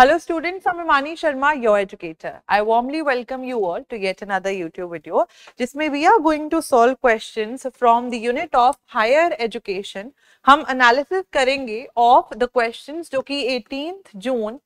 Hello students, I'm Imani Sharma, your educator. I warmly welcome you all to yet another YouTube video, जिसमें we are going to solve questions from the unit of higher education. हम analysis करेंगे of the questions जो कि 18th June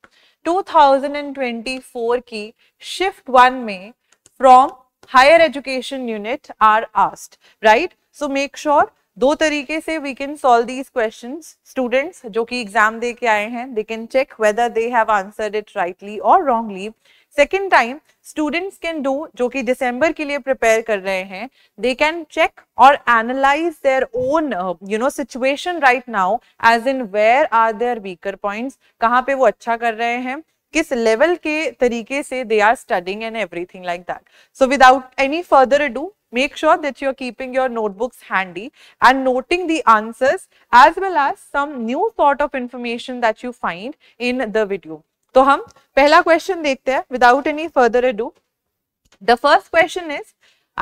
2024 की shift one में from higher education unit are asked, right? So make sure दो तरीके से we can solve these question students जो कि एग्जाम दे के आए हैं they can check whether they have answered it rightly और wrongly second time students can do जो कि दिसंबर के लिए प्रिपेयर कर रहे हैं दे कैन चेक और analyse their own you know situation right now as in where are their weaker points कहाँ पे वो अच्छा कर रहे हैं किस लेवल के तरीके से they are studying and everything like that so without any further do make sure that you are keeping your notebooks handy and noting the answers as well as some new sort of information that you find in the video. So, we see the first question dekhte without any further ado. The first question is,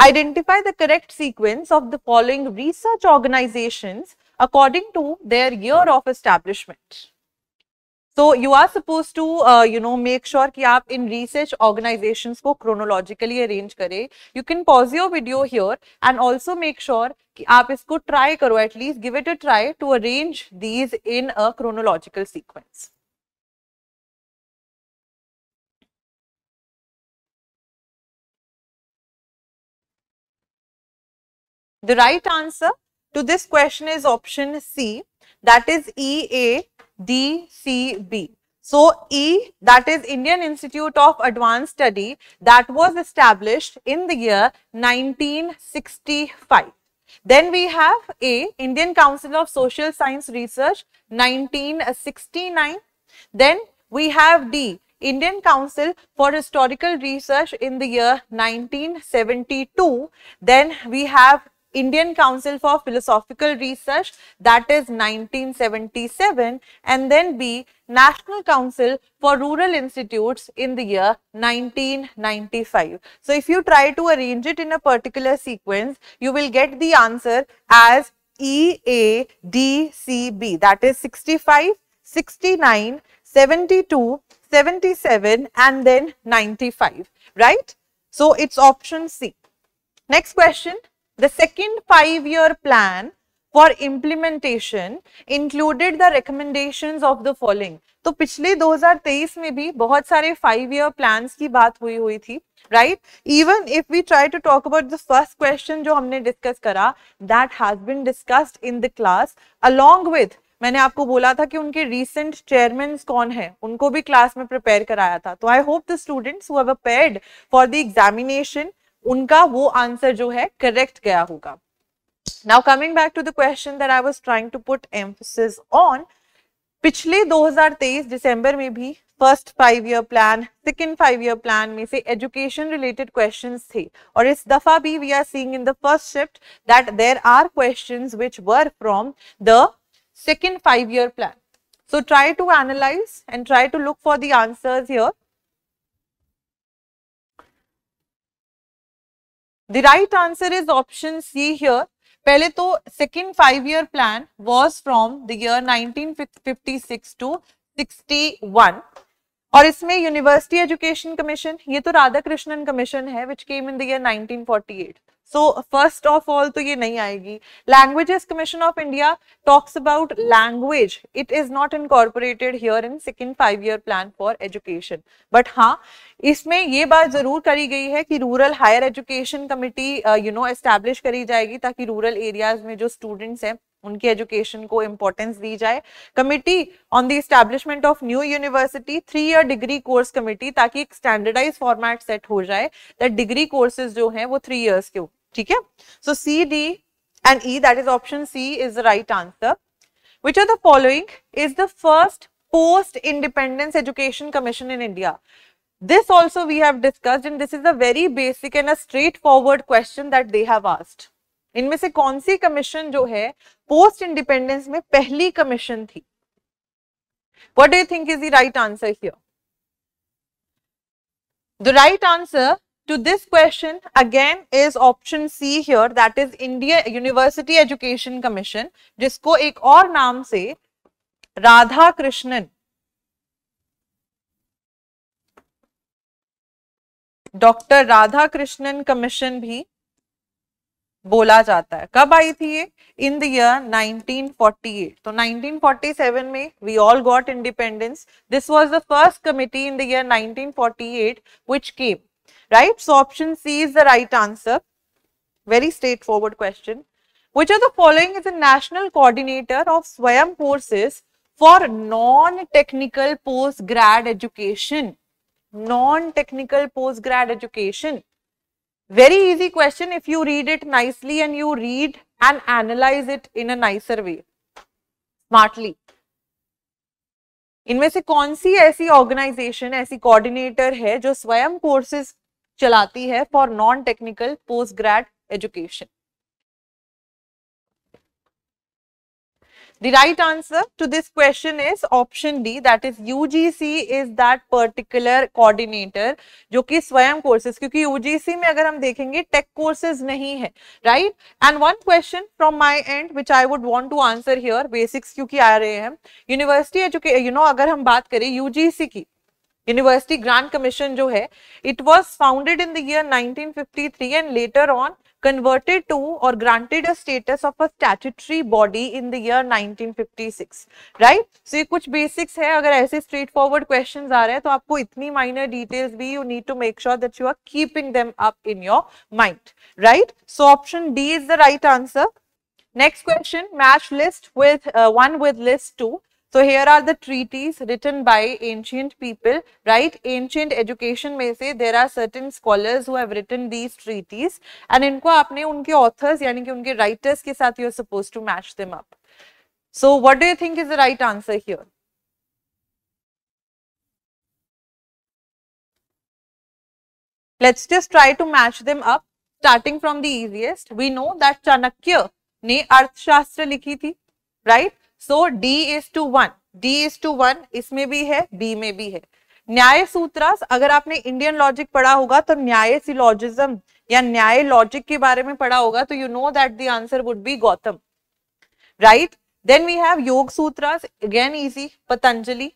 identify the correct sequence of the following research organizations according to their year of establishment. So you are supposed to, uh, you know, make sure you आप in research organizations को chronologically arrange करें. You can pause your video here and also make sure that you try करो at least give it a try to arrange these in a chronological sequence. The right answer to this question is option C, that is EA DCB. So E, that is Indian Institute of Advanced Study, that was established in the year 1965. Then we have A, Indian Council of Social Science Research, 1969. Then we have D, Indian Council for Historical Research in the year 1972. Then we have Indian Council for Philosophical Research that is 1977 and then B National Council for Rural Institutes in the year 1995. So if you try to arrange it in a particular sequence you will get the answer as EADCB that is 65, 69, 72, 77 and then 95 right. So it's option C. Next question The second five-year plan for implementation included the recommendation of the following तो पिछले 2023 में भी बहुत सारे five year plan की बात हुई हुई थी right even if we try to talk about the first question जो हमने डिस्कस करा that has been discussed in the class along with मैंने आपको बोला था कि उनके रीसेंट चेयरमैन कौन है उनको भी क्लास में प्रिपेयर कराया था तो I hope the students who have for the examination उनका वो आंसर जो है करेक्ट गया होगा now coming back to the question that I was trying to put emphasis on पिछले 2023 दिसंबर में भी first five year plan second five year plan में से एजुकेशन रिलेटेड क्वेश्चन थे और इस दफा भी we are seeing in the first shift that there are question which were from the second five year plan So try to analyze and try to look for the answers here The right answer is option C here. पहले तो second five year plan was from the year 1956 to 61 और इसमें university education commission ये तो Radhakrishnan commission which came in the year 1948 so first of all तो ये नहीं आएगी languages commission of India talks about language it is not incorporated here in second five year plan for education but हाँ इसमें ये बात जरूर करी गई है कि rural higher education committee you know establish करी जाएगी ताकि रूरल एरियाज में जो स्टूडेंट्स हैं उनकी एजुकेशन को इम्पोर्टेंस दी जाए committee on the establishment of new university three year degree course committee ताकि एक स्टैंडर्डाइज फॉर्मेट सेट हो जाए दैट डिग्री कोर्सेज जो हैं वो थ्री ईयर्स के ठीक है so C D and E that is option C is the right answer which are the following is the first post independence education commission in India this also we have discussed and this is a very basic and a straightforward question that they have asked इनमें से कौन C commission जो है post independence में पहली commission थी what do think is the right answer here the right answer to this question again is option C here that is India university education commission जिसको एक और नाम से Radhakrishnan doctor Radhakrishnan commission भी बोला जाता है कब आई थी ये इन दर 1948 तो 1947 में we all got independence this was right answer very straightforward question which are the following is a national coordinator of Swayam courses for non technical post grade education non technical post grade education Very easy question if you read it nicely and you read and analyze it in a nicer way, smartly. इनमें से कौन सी ऐसी organisation ऐसी coordinator है जो स्वयं courses चलाती है for non technical post grade education The right answer to this question is option D that is UGC is that particular coordinator jo ki swayam courses kyunki UGC mein agar hum dekhenge tech courses nahi hai right and one question from my end which I would want to answer here basics kyunki aa rahe hain university education you know agar hum baat kare UGC ki university grant commission जो है it was founded in the year 1953 and later on converted to or granted a status of a statutory body in the year 1956 right so ये कुछ basics है अगर straightforward questions are रहे to तो minor details भी you need to make sure that you are keeping them up in your mind right so option D is the right answer next question match list with uh, one with list two so here are the treaties written by ancient people, right? Ancient education say there are certain scholars who have written these treaties and इनको आपने उनके authors yani कि writers के you are supposed to match them up. So what do you think is the right answer here? Let's just try to match them up starting from the easiest. We know that Chanakya ne Arthashastra likhi thi, right? So D is to one D is to one इसमें भी है B में भी है न्याय सूत्रास अगर आपने Indian logic पढ़ा होगा तो न्याय सिलॉजिज्म या न्याय लॉजिक के बारे में पढ़ा होगा तो you know that the answer would be Gautam right then we have Yoga Sutras again easy Patanjali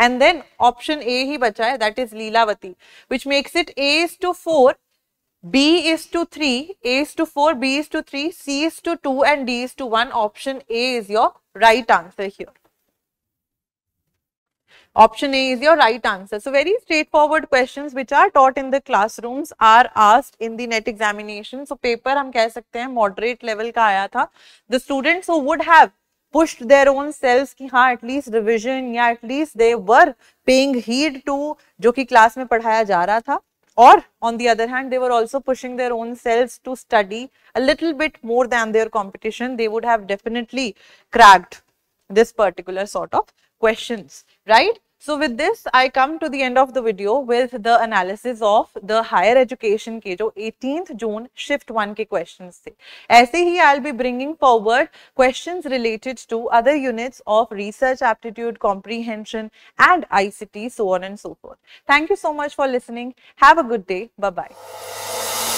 and then option A ही बचा है that is Lilavati which makes it A is to four B is to three A is to four B is to three C is to two and D is to one option A is your right answer here. Option A is your right answer. So very straightforward questions which are taught in the classrooms are asked in the net examination. So paper hum keh sakte hain moderate level ka aaya tha The students who would have pushed their own selves ki ha at least revision ya at least they were paying heed to jo ki class mein padhaya ja raha tha Or on the other hand, they were also pushing their own selves to study a little bit more than their competition. They would have definitely cracked this particular sort of questions, right? So with this, I come to the end of the video with the analysis of the higher education के जो 18th June shift one ke questions se. Aise hi I'll be bringing forward questions related to other units of research aptitude, comprehension and ICT, so on and so forth. Thank you so much for listening. Have a good day. Bye bye.